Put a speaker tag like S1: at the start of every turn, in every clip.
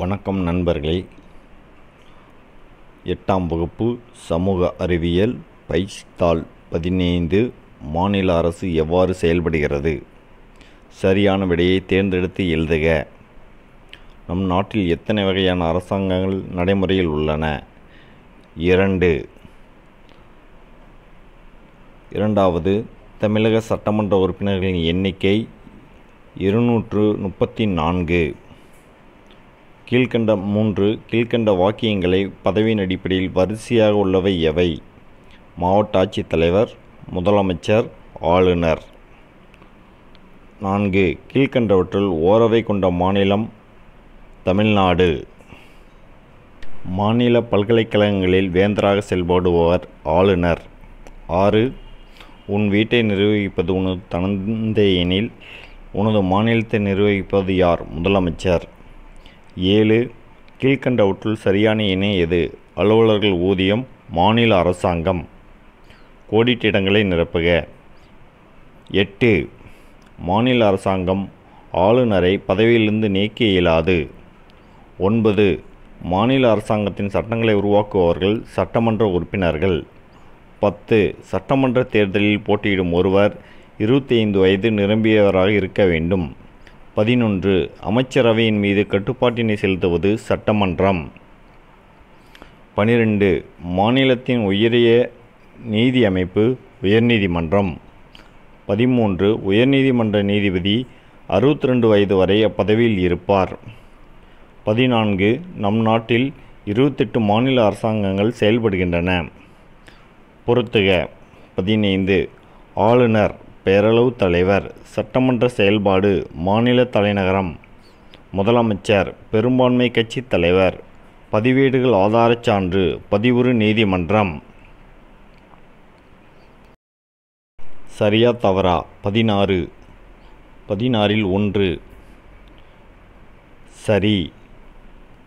S1: வணக்கம் நண்பர்களே எட்டாம் வகுப்பு சமூக அறிவியல் பைஸ்தால் பதினைந்து மாநில அரசு எவ்வாறு செயல்படுகிறது சரியான விடையை தேர்ந்தெடுத்து எழுதுக நம் நாட்டில் எத்தனை வகையான அரசாங்கங்கள் நடைமுறையில் உள்ளன இரண்டு இரண்டாவது தமிழக சட்டமன்ற உறுப்பினர்களின் எண்ணிக்கை இருநூற்று முப்பத்தி நான்கு கீழ்கண்ட மூன்று கீழ்கண்ட வாக்கியங்களை பதவியின் அடிப்படையில் வரிசையாக உள்ளவை எவை மாவட்ட ஆட்சித்தலைவர் முதலமைச்சர் ஆளுநர் நான்கு கீழ்கண்டவற்றுள் ஓரவை கொண்ட மாநிலம் தமிழ்நாடு மாநில பல்கலைக்கழகங்களில் வேந்தராக செயல்படுபவர் ஆளுநர் ஆறு உன் வீட்டை நிர்வகிப்பது உனது தந்தையெனில் உனது மாநிலத்தை நிர்வகிப்பது யார் முதலமைச்சர் ஏழு கீழ்கண்டவற்றுள் சரியான இணை எது அலுவலர்கள் ஊதியம் மாநில அரசாங்கம் கோடிட்டிடங்களை நிரப்புக எட்டு மாநில அரசாங்கம் ஆளுநரை பதவியிலிருந்து நீக்க இயலாது ஒன்பது மாநில அரசாங்கத்தின் சட்டங்களை உருவாக்குபவர்கள் சட்டமன்ற உறுப்பினர்கள் பத்து சட்டமன்ற தேர்தலில் போட்டியிடும் ஒருவர் இருபத்தி ஐந்து வயது நிரம்பியவராக இருக்க வேண்டும் பதினொன்று அமைச்சரவையின் மீது கட்டுப்பாட்டினை செலுத்துவது சட்டமன்றம் பனிரெண்டு மாநிலத்தின் உயரிய நீதி அமைப்பு உயர்நீதிமன்றம் பதிமூன்று உயர்நீதிமன்ற நீதிபதி அறுபத்தி ரெண்டு வயது வரை அப்பதவியில் இருப்பார் பதினான்கு நம் நாட்டில் இருபத்தெட்டு மாநில அரசாங்கங்கள் செயல்படுகின்றன பொறுத்துக பதினைந்து ஆளுநர் பேரளவு தலைவர் சட்டமன்ற செயல்பாடு மாநில தலைநகரம் முதலமைச்சர் பெரும்பான்மை கட்சி தலைவர் பதிவேடுகள் ஆதாரச் சான்று பதிவுறு நீதிமன்றம் சரியா தவறா பதினாறு பதினாறில் ஒன்று சரி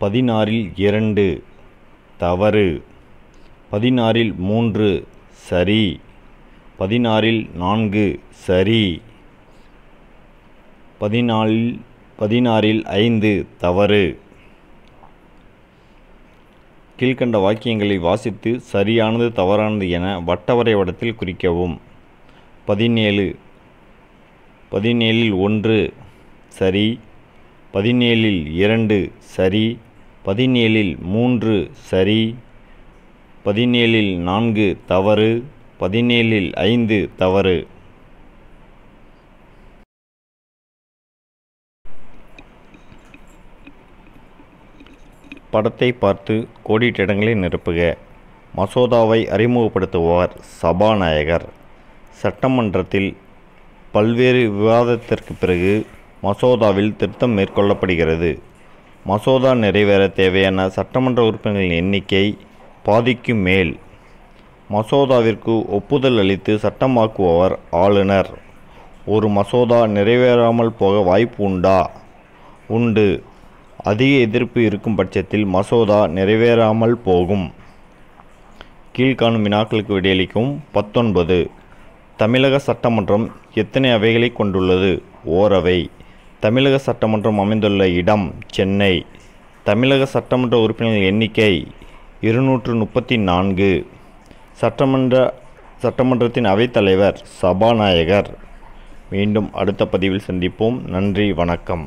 S1: பதினாறில் இரண்டு தவறு பதினாறில் மூன்று சரி பதினாறில் நான்கு சரி பதினாலில் பதினாறில் ஐந்து தவறு கீழ்கண்ட வாக்கியங்களை வாசித்து சரியானது தவறானது என வட்டவரைபடத்தில் குறிக்கவும் பதினேழு பதினேழில் ஒன்று சரி பதினேழில் இரண்டு சரி பதினேழில் மூன்று சரி பதினேழில் நான்கு தவறு பதினேழில் ஐந்து தவறு படத்தை பார்த்து கோடிட்டிடங்களை நிரப்புக மசோதாவை அறிமுகப்படுத்துபவர் சபாநாயகர் சட்டமன்றத்தில் பல்வேறு விவாதத்திற்கு பிறகு மசோதாவில் திருத்தம் மேற்கொள்ளப்படுகிறது மசோதா நிறைவேற தேவையான சட்டமன்ற உறுப்பினர்களின் எண்ணிக்கை பாதிக்கும் மேல் மசோதாவிற்கு ஒப்புதல் அளித்து சட்டமாக்குபவர் ஆளுநர் ஒரு மசோதா நிறைவேறாமல் போக வாய்ப்பு உண்டா உண்டு அதிக எதிர்ப்பு இருக்கும் பட்சத்தில் மசோதா நிறைவேறாமல் போகும் கீழ்காணும் வினாக்களுக்கு விடையளிக்கும் பத்தொன்பது தமிழக சட்டமன்றம் எத்தனை அவைகளை கொண்டுள்ளது ஓரவை தமிழக சட்டமன்றம் அமைந்துள்ள இடம் சென்னை தமிழக சட்டமன்ற உறுப்பினர்கள் எண்ணிக்கை இருநூற்று முப்பத்தி நான்கு சட்டமன்ற சட்டமன்றத்தின் அவைத்தலைவர் சபாநாயகர் மீண்டும் அடுத்த பதிவில் சந்திப்போம் நன்றி வணக்கம்